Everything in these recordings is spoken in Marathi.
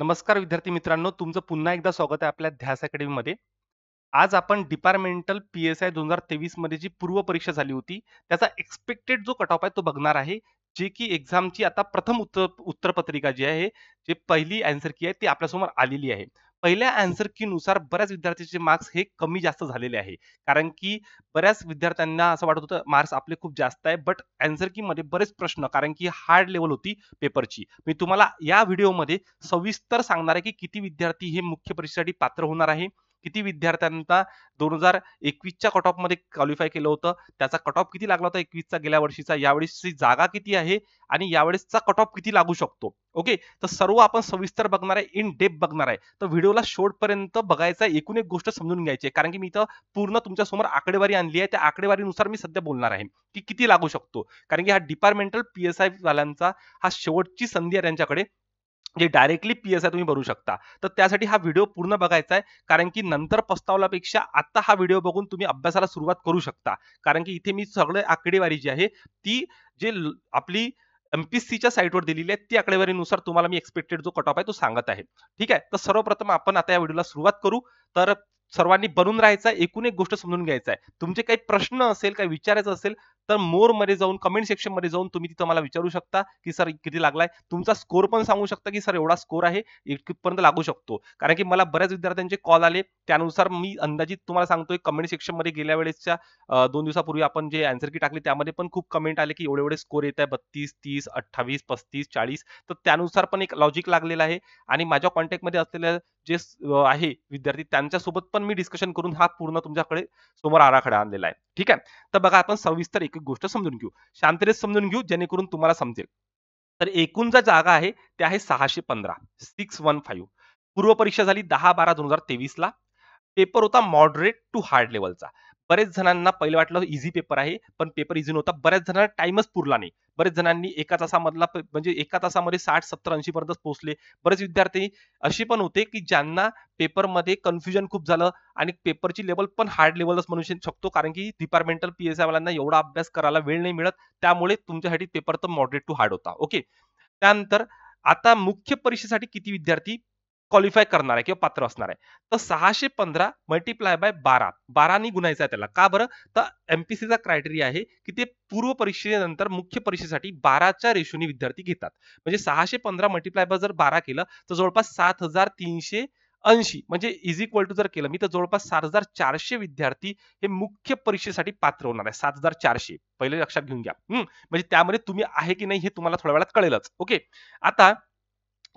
नमस्कार विद्यार्थी मित्रांनो तुमचं पुन्हा एकदा स्वागत आहे आपल्या ध्यास अकॅडमीमध्ये आज आपण डिपार्टमेंटल पी एस आय दोन हजार तेवीस मध्ये जी पूर्व परीक्षा झाली होती त्याचा एक्सपेक्टेड जो कट ऑफ आहे तो बघणार आहे जे की एक्झामची आता प्रथम उत्तर उत्तरपत्रिका जी आहे जे पहिली अँसर की आहे ती आपल्यासमोर आलेली आहे पहिल्या आन्सर की नुसार बऱ्याच विद्यार्थ्यांचे मार्क्स हे कमी जास्त झालेले आहे कारण की बऱ्याच विद्यार्थ्यांना असं वाटत होतं मार्क्स आपले खूप जास्त आहे बट आन्सर की मध्ये बरेच प्रश्न कारण की हार्ड लेवल होती पेपरची मी तुम्हाला या व्हिडिओमध्ये सविस्तर सांगणार आहे की किती विद्यार्थी हे मुख्य परीक्षेसाठी पात्र होणार आहे किती विद्यार्थ्यांना दोन हजार एकवीसच्या कट ऑफमध्ये क्वालिफाय केलं होतं त्याचा कट ऑफ किती लागला होता एकवीसचा गेल्या वर्षीचा यावेळेसची जागा किती आहे आणि यावेळेसचा कट ऑफ किती लागू शकतो ओके तर सर्व आपण सविस्तर बघणार आहे इन डेप बघणार आहे तर व्हिडिओला शेवटपर्यंत बघायचा एकूण एक गोष्ट समजून घ्यायची कारण की मी इथं पूर्ण तुमच्या समोर आकडेवारी आणली आहे त्या आकडेवारीनुसार मी सध्या बोलणार आहे की किती लागू शकतो कारण की हा डिपार्टमेंटल पीएसआय वाल्यांचा हा शेवटची संधी आहे त्यांच्याकडे जे डायरेक्टली पी एस आय तुम्ही भरू शकता तर त्यासाठी हा व्हिडिओ पूर्ण बघायचा आहे कारण की नंतर पस्तावल्यापेक्षा आता हा व्हिडिओ बघून तुम्ही अभ्यासाला सुरुवात करू शकता कारण की इथे मी सगळे आकडेवारी जी आहे ती जे आपली च्या साईटवर दिलेली आहे ती आकडेवारीनुसार तुम्हाला मी एक्सपेक्टेड जो कट ऑफ आहे तो सांगत आहे ठीक आहे तर सर्वप्रथम आपण आता या व्हिडिओला सुरुवात करू तर सर्वांनी बनून राहायचा एकूण एक गोष्ट समजून घ्यायचं आहे तुमचे काही प्रश्न असेल काही विचारायचं असेल तर मोर मध्ये जाऊन कमेंट सेक्शन मध्ये जाऊन तुम्ही तिथं मला विचारू शकता की सर किती लागलाय तुमचा स्कोर पण सांगू शकता की सर एवढा स्कोर आहे इतकीपर्यंत लागू शकतो कारण की मला बऱ्याच विद्यार्थ्यांचे कॉल आले त्यानुसार मी अंदाजित तुम्हाला सांगतोय कमेंट सेक्शन मध्ये गेल्या वेळेसच्या दोन दिवसापूर्वी आपण जे अँसर की टाकली त्यामध्ये पण खूप कमेंट आले की एवढे एवढे स्कोर येत आहे बत्तीस तीस अठ्ठावीस पस्तीस चाळीस तर त्यानुसार पण एक लॉजिक लागलेला आहे आणि माझ्या कॉन्टॅक्टमध्ये असलेल्या जे आहे विद्यार्थी त्यांच्यासोबत पण मी डिस्कशन करून हा पूर्ण तुमच्याकडे समोर आराखडा आणलेला आहे ठीक आहे तर बघा आपण सविस्तर एक एक गोष्ट समजून घेऊ शांततेत समजून घेऊ जेणेकरून तुम्हाला समजेल तर एकूण जा जागा आहे ते आहे सहाशे पंधरा सिक्स वन फाईव्ह पूर्व परीक्षा झाली दहा बारा दोन हजार तेवीस ला पेपर होता मॉडरेट टू हार्ड लेवलचा बरेच जणांना पहिले वाटलं इझी पेपर आहे पण पेपर इझी नव्हता बऱ्याच जणांना टाइमच पुरला नाही बरेच जणांनी एका तासामधला म्हणजे एका तासामध्ये साठ सत्तर ऐंशी पर्यंत पोहोचले बरेच विद्यार्थी असे पण होते की ज्यांना पेपरमध्ये कन्फ्युजन खूप झालं आणि पेपरची लेवल पण हार्ड लेवलच म्हणू शकतो कारण की डिपार्टमेंटल पी एस वाल्यांना एवढा अभ्यास करायला वेळ नाही मिळत त्यामुळे तुमच्यासाठी पेपर तर मॉडरेट टू हार्ड होता ओके त्यानंतर आता मुख्य परीक्षेसाठी किती विद्यार्थी क्वालिफाय करणार आहे किंवा पात्र असणार आहे तर सहाशे पंधरा मल्टिप्लाय बाय बारा बारानी गुणायचं आहे त्याला का बरं तर एमपीसीचा क्रायटेरिया आहे की ते पूर्व परीक्षेनंतर मुख्य परीक्षेसाठी बाराच्या रेशोनी विद्यार्थी घेतात म्हणजे सहाशे पंधरा मल्टिप्लाय बाय जर बारा केलं तर जवळपास सात हजार तीनशे ऐंशी म्हणजे इज इक्वल टू जर केलं मी तर जवळपास सात हजार चारशे विद्यार्थी हे मुख्य परीक्षेसाठी पात्र होणार आहे सात हजार चारशे पहिले लक्षात घेऊन घ्या म्हणजे त्यामध्ये तुम्ही आहे की नाही हे तुम्हाला थोड्या वेळात कळेलच ओके आता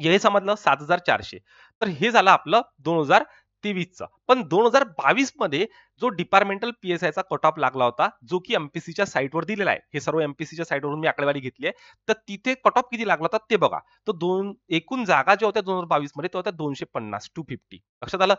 हे समजलं सात हजार चारशे तर हे झालं आपलं दोन हजार तेवीसचं पण दोन हजार बावीस मध्ये जो डिपार्टमेंटल पीएसआयचा कट ऑफ लागला होता जो की एमपीसीच्या साईटवर दिलेला आहे हे सर्व एमपीसीच्या साईटवरून मी आकडेवारी घेतली आहे तर तिथे कट ऑफ किती लागला होता ते बघा तर दोन एकूण जागा ज्या होत्या दोन हजार बावीस मध्ये त्या होत्या दोनशे पन्नास टू फिफ्टी लक्षात आलं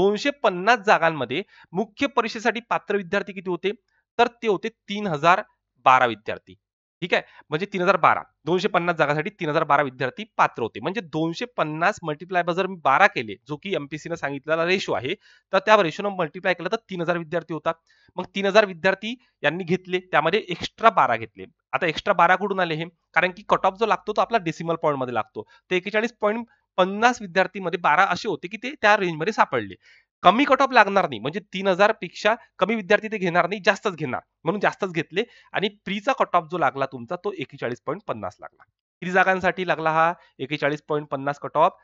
दोनशे पन्नास जागांमध्ये मुख्य परीक्षेसाठी पात्र विद्यार्थी किती होते तर ते होते तीन हजार बारा विद्यार्थी ठीक आहे म्हणजे तीन हजार बारा दोनशे पन्नास जागासाठी तीन हजार बारा विद्यार्थी पात्र होते म्हणजे दोनशे पन्नास मल्टिप्लाय जर मी बारा केले जो की ने सांगितलेला रेशो आहे तर त्या रेशोनं मल्टिप्लाय केलं तर तीन हजार विद्यार्थी होतात मग तीन हजार विद्यार्थी यांनी घेतले त्यामध्ये एक्स्ट्रा बारा घेतले आता एक्स्ट्रा बारा कुठून आले हे कारण की कट ऑफ जो लागतो तो आपला डेसिमल पॉईंटमध्ये लागतो तर एकेचाळीस पॉईंट पन्नास मध्ये बारा असे होते की ते त्या रेंजमध्ये सापडले कमी कट ऑफ लागणार नाही म्हणजे तीन हजार पेक्षा कमी विद्यार्थी ते घेणार नाही जास्तच घेणार म्हणून जास्तच घेतले आणि प्रीचा कट ऑफ जो लागला तुमचा तो एकेचाळीस पॉईंट पन्नास लागला किती जागांसाठी लागला हा एकेचाळीस पॉईंट पन्नास कट ऑफ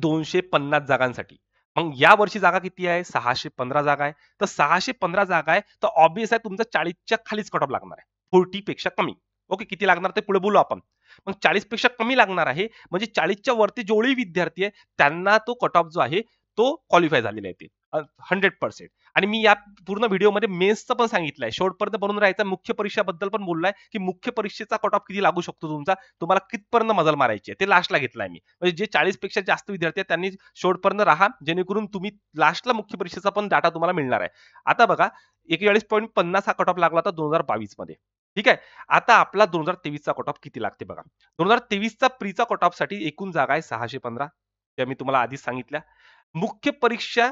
दोनशे पन्नास जागांसाठी मग या वर्षी जागा किती आहे सहाशे पंधरा जागा आहे तर सहाशे पंधरा जागा आहे तर ऑब्विस आहे तुमचा चाळीसच्या खालीच कट ऑफ लागणार आहे फोर्टी पेक्षा कमी ओके किती लागणार ते पुढे बोलू आपण मग चाळीस पेक्षा कमी लागणार आहे म्हणजे चाळीसच्या वरती जोळी विद्यार्थी आहे त्यांना तो कट ऑफ जो आहे तो क्वालिफाय झालेले आहेत हंड्रेड पर्सेंट आणि मी या पूर्ण व्हिडिओमध्ये मेन्सचं पण सांगितलंय शेवटपर्यंत बनून राहायचं मुख्य बद्दल पण बोललाय की मुख्य परीक्षेचा कट ऑफ किती लागू शकतो तुमचा तुम्हाला कितपर्यंत मजल मारायची आहे ते लास्टला घेतलाय मी म्हणजे जे चाळीस पेक्षा जास्त विद्यार्थी आहेत त्यांनी शेवटपर्यंत राहा जेणेकरून तुम्ही लास्टला मुख्य परीक्षेचा पण डाटा तुम्हाला मिळणार आहे आता बघा एकेचाळीस पॉईंट पन्नास हा कट ऑफ लागला होता दोन हजार बावीस मध्ये ठीक आहे आता आपला दोन हजार तेवीसचा कट ऑफ किती लागते बघा दोन हजार तेवीसचा प्रीचा कट ऑफ साठी एकूण जागा आहे सहाशे पंधरा त्या मी तुम्हाला आधीच सांगितल्या मुख्य परीक्षा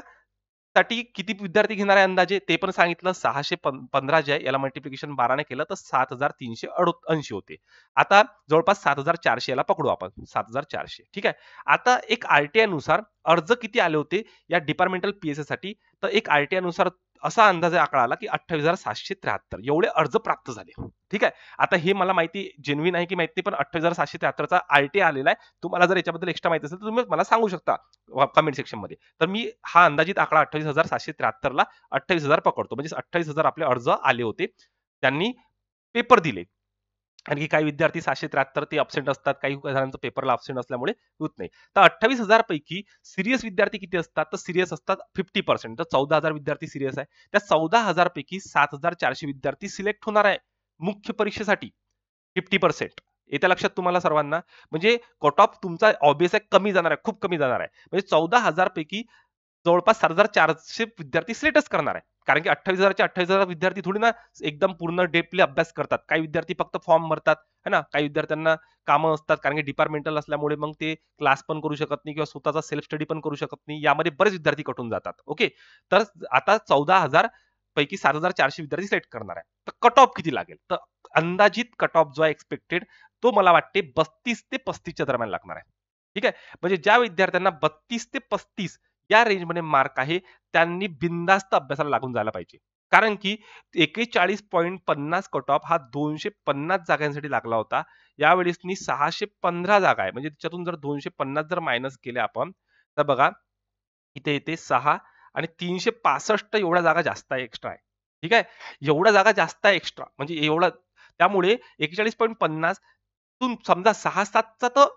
साठी किती विद्यार्थी घेणार आहे अंदाजे ते पण सांगितलं सहाशे पंधरा जे आहे याला मल्टिप्लिकेशन बाराने केलं तर सात हजार तीनशे ऐंशी होते आता जवळपास सात हजार चारशे याला पकडू आपण सात हजार चारशे ठीक आहे आता एक आरटीआय नुसार अर्ज किती आले होते या डिपार्टमेंटल पीएसए साठी तर एक आरटीआय नुसार असा अंदाज आकडा आला की अठ्ठावीस हजार सातशे त्र्याहत्तर एवढे अर्ज प्राप्त झाले ठीक आहे आता हे मला माहिती जेन्युन आहे की माहिती नाही पण अठ्ठावीस हजार सातशे त्र्याहत्तरचा आर टी आलेला आहे तुम्हाला जर याच्याबद्दल एक्स्ट्रा माहिती असेल तर तुम्ही मला सांगू शकता कमेंट सेक्शनमध्ये तर मी हा अंदाजित आकडा अठ्ठावीस हजार सातशे त्र्याहत्तरला अठ्ठावीस हजार पकडतो म्हणजे अठ्ठावीस हजार आपले अर्ज आले होते त्यांनी पेपर दिले आणखी काही विद्यार्थी सहाशे त्र्याहत्तर ते अब्सेंट असतात काही जणांचं पेपरला अब्सेंट असल्यामुळे होत नाही तर अठ्ठावीस हजार पैकी सिरियस विद्यार्थी किती असतात तर सिरियस असतात फिफ्टी पर्सेंट तर चौदा हजार विद्यार्थी सिरियस आहे त्या चौदा हजार पैकी सात हजार चारशे विद्यार्थी सिलेक्ट होणार आहे मुख्य परीक्षेसाठी फिफ्टी पर्सेंट येत्या लक्षात तुम्हाला सर्वांना म्हणजे कट ऑफ तुमचा ऑबियस आहे कमी जाणार आहे खूप कमी जाणार आहे म्हणजे चौदा हजार पैकी जवळपास सात हजार चारशे विद्यार्थी सिलेक्टच करणार आहे कारण की अठ्ठावीस हजारचे अठ्ठावीस हजार विद्यार्थी थोडी ना एकदम पूर्ण डेपली अभ्यास करतात काही विद्यार्थी फक्त फॉर्म भरतात है ना काही विद्यार्थ्यांना कामं असतात कारण की डिपार्टमेंटल असल्यामुळे मग ते क्लास पण करू शकत नाही किंवा स्वतःचा सेल्फ स्टडी पण करू शकत नाही यामध्ये बरेच विद्यार्थी कटून जातात ओके तर आता चौदा हजार पैकी सात हजार चारशे विद्यार्थी सिलेक्ट करणार आहे तर कट ऑफ किती लागेल तर अंदाजित कट ऑफ जो आहे एक्सपेक्टेड तो मला वाटते बत्तीस ते पस्तीसच्या दरम्यान लागणार आहे ठीक आहे म्हणजे ज्या विद्यार्थ्यांना बत्तीस ते पस्तीस या रेंजमध्ये मार्क आहे त्यांनी बिंदास्त अभ्यासाला लागून जायला पाहिजे कारण की एकेचाळीस पॉईंट पन्नास कट ऑफ हा दोनशे पन्नास जागांसाठी लागला होता यावेळेस सहाशे पंधरा जागा आहे म्हणजे त्याच्यातून जर दोनशे पन्नास जर मायनस केले आपण तर बघा इथे इथे सहा आणि तीनशे पासष्ट एवढ्या जागा जास्त आहे एक्स्ट्रा आहे ठीक आहे एवढ्या जागा जास्त आहे एक्स्ट्रा म्हणजे एवढा त्यामुळे एकेचाळीस पॉईंट पन्नास समजा सहा सातचा तर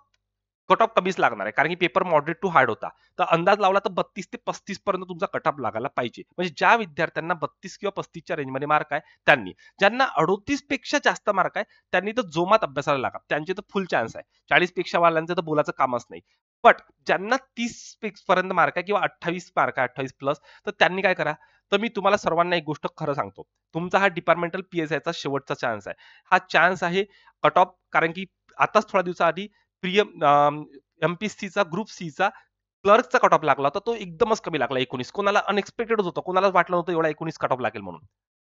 कट ऑफ कमीच लागणार आहे कारण की पेपर मॉडरेट टू हार्ड होता तर अंदाज लावला तर बत्तीस ते पस्तीस पर्यंत तुमचा कट ऑफ लागायला पाहिजे म्हणजे ज्या विद्यार्थ्यांना बत्तीस किंवा पस्तीसच्या रेंजमध्ये मार्क आहे त्यांनी ज्यांना अडोतीस पेक्षा जास्त मार्क आहे त्यांनी तर जोमात अभ्यासाला लागा त्यांचे तर फुल चान्स आहे चाळीस पेक्षा वाल्यांचं तर बोलायचं कामच नाही बट ज्यांना तीस पर्यंत मार्क आहे किंवा अठ्ठावीस मार्क आहे अठ्ठावीस प्लस तर त्यांनी काय करा तर मी तुम्हाला सर्वांना एक गोष्ट खरं सांगतो तुमचा हा डिपार्टमेंटल पीएसआयचा शेवटचा चान्स आहे हा चान्स आहे कट ऑफ कारण की आताच थोड्या दिवसाआधी प्रिय M P C C group सीचा क्लर्कचा कट ऑफ लागला होता तो एकदमच कमी लागला एकोणीस कोणाला अनएक्सपेक्टेड होता कोणाला वाटलं नव्हतं एवढा एकोणीस कट ऑफ लागेल म्हणून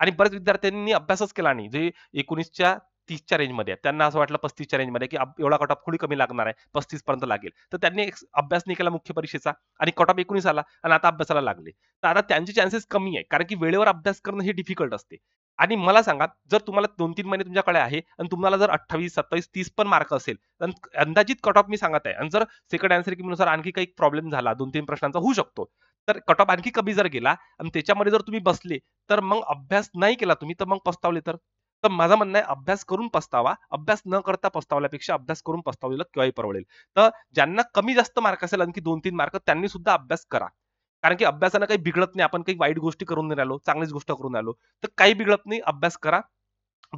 आणि बरेच विद्यार्थ्यांनी अभ्यासच केला नाही जे एकोणीसच्या तीसच्या रेंजमध्ये त्यांना असं वाटलं पस्तीसच्या रेंजमध्ये की एवढा कट ऑफ थोडी कमी लागणार आहे पस्तीस पर्यंत लागेल तर त्यांनी अभ्यास नाही केला मुख्य परीक्षेचा आणि कट ऑफ एकोणीस आला आणि आता अभ्यासाला लागले तर आता त्यांचे चान्सेस कमी आहे कारण की वेळेवर अभ्यास करणं हे डिफिकल्ट असते आणि मला सांगा जर तुम्हाला दोन तीन महिने तुमच्याकडे आहे आणि तुम्हाला जर अठ्ठावीस सत्तावीस तीस पण मार्क असेल तर अंदाजित कट ऑफ मी सांगत आहे आणि जर सेकंड आन्सर नुसार आणखी काही प्रॉब्लेम झाला दोन तीन प्रश्नांचा होऊ शकतो तर कट ऑफ आणखी कमी जर गेला आणि त्याच्यामध्ये जर तुम्ही बसले तर मग अभ्यास नाही केला तुम्ही तर मग पस्तावले तर तर माझं म्हणणं आहे अभ्यास करून पस्तावा अभ्यास न करता पस्तावल्यापेक्षा अभ्यास करून पस्तावलेलं केव्हाही परवडेल तर ज्यांना कमी जास्त मार्क असेल आणखी दोन तीन मार्क त्यांनी सुद्धा अभ्यास करा कारण की अभ्यासानं काही बिघडत नाही आपण काही वाईट गोष्टी करून नाही राहिलो चांगलीच गोष्ट करून राहिलो तर काही बिघडत नाही अभ्यास करा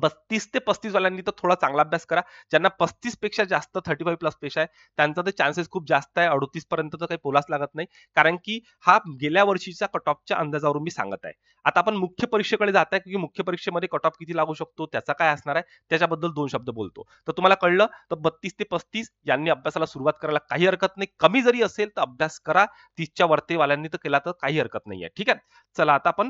बत्तीस ते पस्तीस वाल्यांनी तर थोडा चांगला अभ्यास करा ज्यांना पस्तीस पेक्षा जास्त थर्टी फाईव्ह प्लस पेक्षा आहे त्यांचा तर चान्सेस खूप जास्त आहे अडतीस पर्यंत तर काही पोलास लागत नाही कारण की हा गेल्या वर्षीचा कट ऑफच्या अंदाजावरून मी सांगत आहे आता आपण मुख्य परीक्षेकडे जात आहे की मुख्य परीक्षेमध्ये कट ऑफ किती लागू शकतो त्याचा काय असणार आहे त्याच्याबद्दल दोन शब्द बोलतो तर तुम्हाला कळलं तर बत्तीस ते पस्तीस यांनी अभ्यासाला सुरुवात करायला काही हरकत नाही कमी जरी असेल तर अभ्यास करा तीसच्या वाल्यांनी तर केला तर काही हरकत नाही आहे ठीक आहे चला आता आपण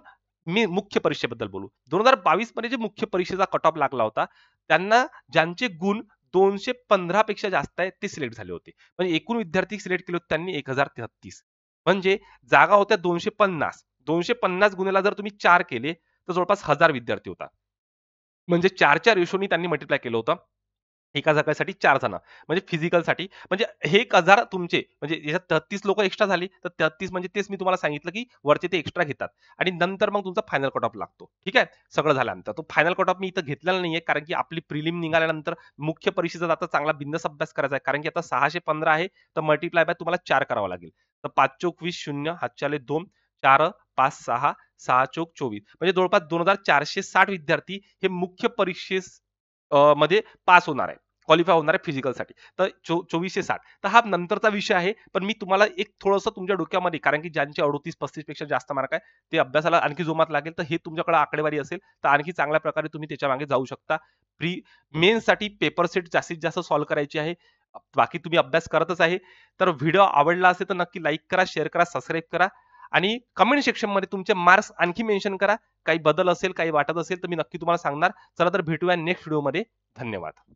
मी मुख्य परीक्षेबद्दल बोलू दोन हजार बावीस मध्ये जे मुख्य परीक्षेचा कट ऑफ लागला होता त्यांना ज्यांचे गुण दोनशे पंधरा पेक्षा जास्त आहे ते सिलेक्ट झाले होते म्हणजे एकूण विद्यार्थी सिलेक्ट केले होते त्यांनी एक हजार तेहतीस म्हणजे जागा होत्या दोनशे पन्नास दोनशे पन्नास गुन्ह्याला जर तुम्ही चार केले तर जवळपास हजार विद्यार्थी होता म्हणजे चार चार रेशोनी त्यांनी मल्टिप्लाय केलं होतं एका जागासाठी चार जण म्हणजे फिजिकलसाठी म्हणजे हे एक हजार तुमचे म्हणजे याच्यात तेहतीस लोक एक्स्ट्रा झाली तर तेहतीस म्हणजे तेच मी तुम्हाला सांगितलं की वरचे ते एक्स्ट्रा घेतात आणि नंतर मग तुमचा फायनल कट ऑफ लागतो ठीक आहे सगळं झाल्यानंतर तो फायनल कट ऑफ मी इथं घेतलेला नाहीये कारण की आपली प्रिलिम निघाल्यानंतर मुख्य परीक्षेचा आता चांगला बिंदस अभ्यास करायचा आहे कारण की आता सहाशे पंधरा आहे तर मल्टिप्लाय बाय तुम्हाला चार करावा लागेल तर पाच चोक वीस शून्य हातच्याले दोन चार पाच सहा सहा चोक चोवीस म्हणजे जवळपास दोन हजार चारशे साठ विद्यार्थी हे मुख्य परीक्षेस मध्ये पास होणार आहे क्वालिफाय होणार आहे फिजिकलसाठी तर चो चोवीसशे साठ तर हा नंतरचा विषय आहे पण मी तुम्हाला एक थोडंसं तुमच्या डोक्यामध्ये कारण की ज्यांचे अडोतीस पस्तीस पेक्षा जास्त मार्क आहे ते अभ्यासाला आणखी जोमात लागेल तर हे तुमच्याकडे आकडेवारी असेल तर आणखी चांगल्या प्रकारे तुम्ही त्याच्या मागे जाऊ शकता प्री साठी पेपर सेट जास्तीत जास्त सॉल्व्ह करायची आहे बाकी तुम्ही अभ्यास करतच आहे तर व्हिडिओ आवडला असेल तर नक्की लाईक करा शेअर करा सबस्क्राईब करा आणि कमेंट सेक्शनमध्ये तुमचे मार्क्स आणखी मेन्शन करा काही बदल असेल काही वाटत असेल तर मी नक्की तुम्हाला सांगणार चला तर भेटूया नेक्स्ट व्हिडिओमध्ये धन्यवाद